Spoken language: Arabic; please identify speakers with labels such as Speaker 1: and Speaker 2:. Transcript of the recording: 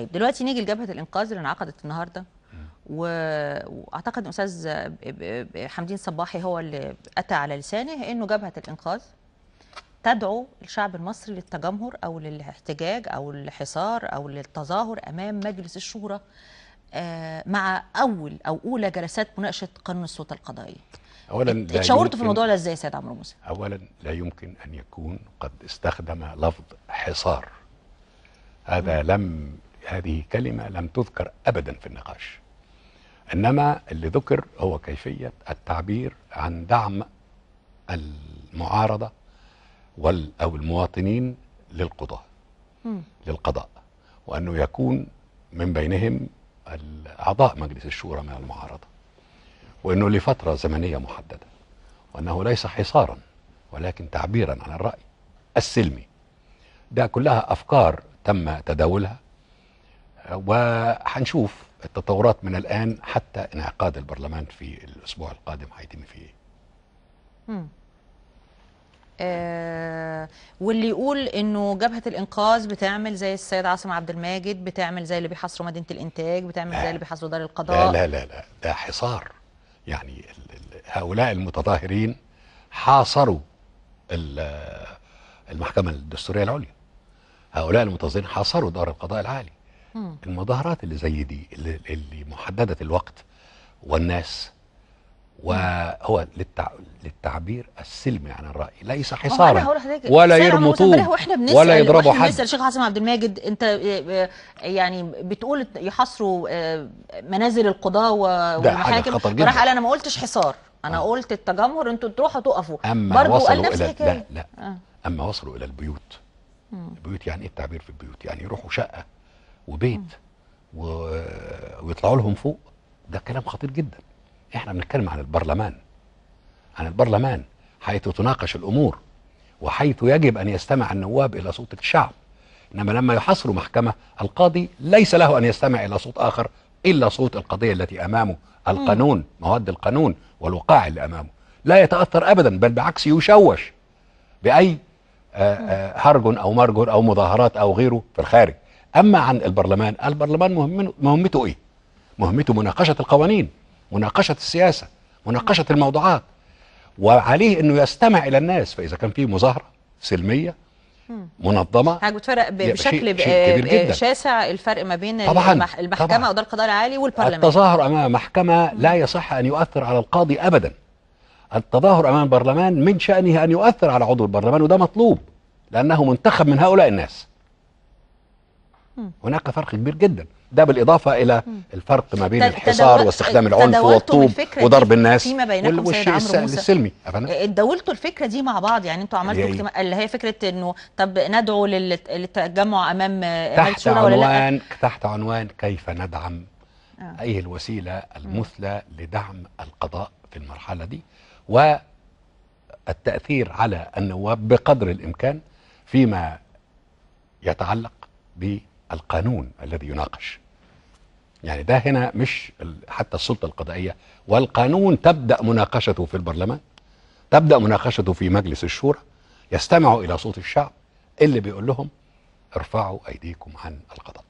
Speaker 1: طيب دلوقتي نيجي لجبهه الانقاذ اللي انعقدت النهارده و... واعتقد استاذ حمدين صباحي هو اللي اتى على لسانه انه جبهه الانقاذ تدعو الشعب المصري للتجمهر او للاحتجاج او الحصار او للتظاهر امام مجلس الشورى آه، مع اول او اولى جلسات مناقشه قانون السلطه القضائيه. اولا اتشاورتوا في الموضوع ده ازاي يا سيد عمرو موسى؟
Speaker 2: اولا لا يمكن ان يكون قد استخدم لفظ حصار هذا لم هذه كلمة لم تذكر أبدا في النقاش إنما اللي ذكر هو كيفية التعبير عن دعم المعارضة وال أو المواطنين للقضاء للقضاء وأنه يكون من بينهم أعضاء مجلس الشورى من المعارضة وأنه لفترة زمنية محددة وأنه ليس حصارا ولكن تعبيرا عن الرأي السلمي ده كلها أفكار تم تداولها وهنشوف التطورات من الآن حتى انعقاد البرلمان في الأسبوع القادم هيتم فيه
Speaker 1: ايه؟ آه واللي يقول انه جبهه الانقاذ بتعمل زي السيد عاصم عبد الماجد بتعمل زي اللي بيحصروا مدينه الانتاج بتعمل لا. زي اللي بيحصروا دار القضاء لا لا لا,
Speaker 2: لا. ده حصار يعني هؤلاء المتظاهرين حاصروا آه، المحكمه الدستوريه العليا هؤلاء المتظاهرين حاصروا دار القضاء العالي مم. المظاهرات اللي زي دي اللي, اللي محدده الوقت والناس وهو للتع... للتعبير السلمي عن الراي ليس حصارا ولا يرمطوا ولا يضربوا حد بنسال الشيخ
Speaker 1: حسن عبد الماجد انت آه، آه، يعني بتقول يحاصروا آه، منازل القضاه والمحاكم راح قال انا ما قلتش حصار انا آه. قلت التجمهر انتوا تروحوا تقفوا اما وصلوا الى لا لا آه.
Speaker 2: اما وصلوا الى البيوت البيوت يعني ايه التعبير في البيوت يعني يروحوا شقه وبيت و... ويطلعوا لهم فوق ده كلام خطير جدا احنا بنتكلم عن البرلمان عن البرلمان حيث تناقش الامور وحيث يجب ان يستمع النواب الى صوت الشعب انما لما يحاصروا محكمه القاضي ليس له ان يستمع الى صوت اخر الا صوت القضيه التي امامه القانون مواد القانون والوقائع اللي امامه لا يتاثر ابدا بل بالعكس يشوش باي آه، آه، هرج او مرج او مظاهرات او غيره في الخارج أما عن البرلمان البرلمان مهم مهمته إيه مهمته مناقشة القوانين مناقشة السياسة مناقشة الموضوعات وعليه أنه يستمع إلى الناس فإذا كان في مظاهرة سلمية منظمه حاجه
Speaker 1: بتفرق بشكل كبير شاسع الفرق ما بين طبعاً المحكمه وده ودار القضاء العالي والبرلمان
Speaker 2: التظاهر امام محكمه لا يصح ان يؤثر على القاضي ابدا التظاهر امام البرلمان من شانه ان يؤثر على عضو البرلمان وده مطلوب لانه منتخب من هؤلاء الناس هناك فرق كبير جدا ده بالاضافه الى الفرق ما بين الحصار واستخدام العنف والطوب وضرب الناس فيما بينكم سيد السلمي إيه،
Speaker 1: تداولتوا الفكره دي مع بعض يعني انتوا عملتوا إيه؟ اجتماع يعني اللي هي فكره انه طب ندعو للتجمع امام تحت عنوان
Speaker 2: ولا تحت عنوان كيف ندعم آه. اي الوسيله المثلى لدعم القضاء في المرحله دي والتاثير على النواب بقدر الامكان فيما يتعلق ب القانون الذي يناقش يعني ده هنا مش حتى السلطة القضائية والقانون تبدأ مناقشته في البرلمان تبدأ مناقشته في مجلس الشورى يستمعوا إلى صوت الشعب اللي بيقول لهم ارفعوا أيديكم عن القضاء